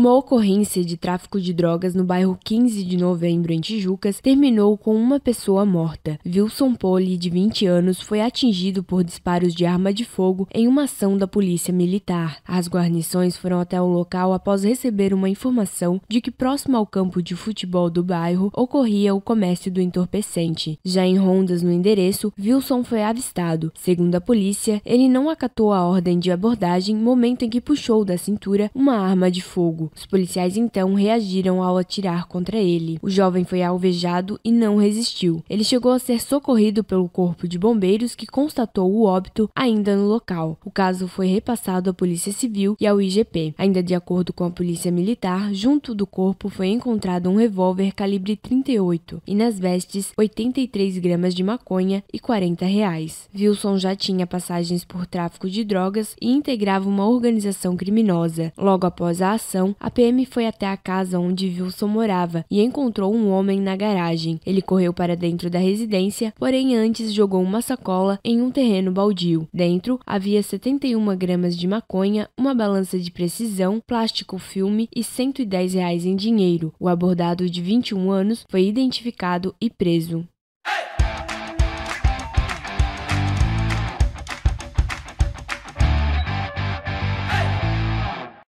Uma ocorrência de tráfico de drogas no bairro 15 de novembro, em Tijucas, terminou com uma pessoa morta. Wilson Poli, de 20 anos, foi atingido por disparos de arma de fogo em uma ação da polícia militar. As guarnições foram até o local após receber uma informação de que, próximo ao campo de futebol do bairro, ocorria o comércio do entorpecente. Já em rondas no endereço, Wilson foi avistado. Segundo a polícia, ele não acatou a ordem de abordagem momento em que puxou da cintura uma arma de fogo. Os policiais então reagiram ao atirar contra ele. O jovem foi alvejado e não resistiu. Ele chegou a ser socorrido pelo corpo de bombeiros que constatou o óbito ainda no local. O caso foi repassado à Polícia Civil e ao IGP. Ainda de acordo com a Polícia Militar, junto do corpo foi encontrado um revólver calibre 38 e nas vestes 83 gramas de maconha e 40 reais. Wilson já tinha passagens por tráfico de drogas e integrava uma organização criminosa. Logo após a ação, a PM foi até a casa onde Wilson morava e encontrou um homem na garagem. Ele correu para dentro da residência, porém antes jogou uma sacola em um terreno baldio. Dentro havia 71 gramas de maconha, uma balança de precisão, plástico filme e 110 reais em dinheiro. O abordado de 21 anos foi identificado e preso.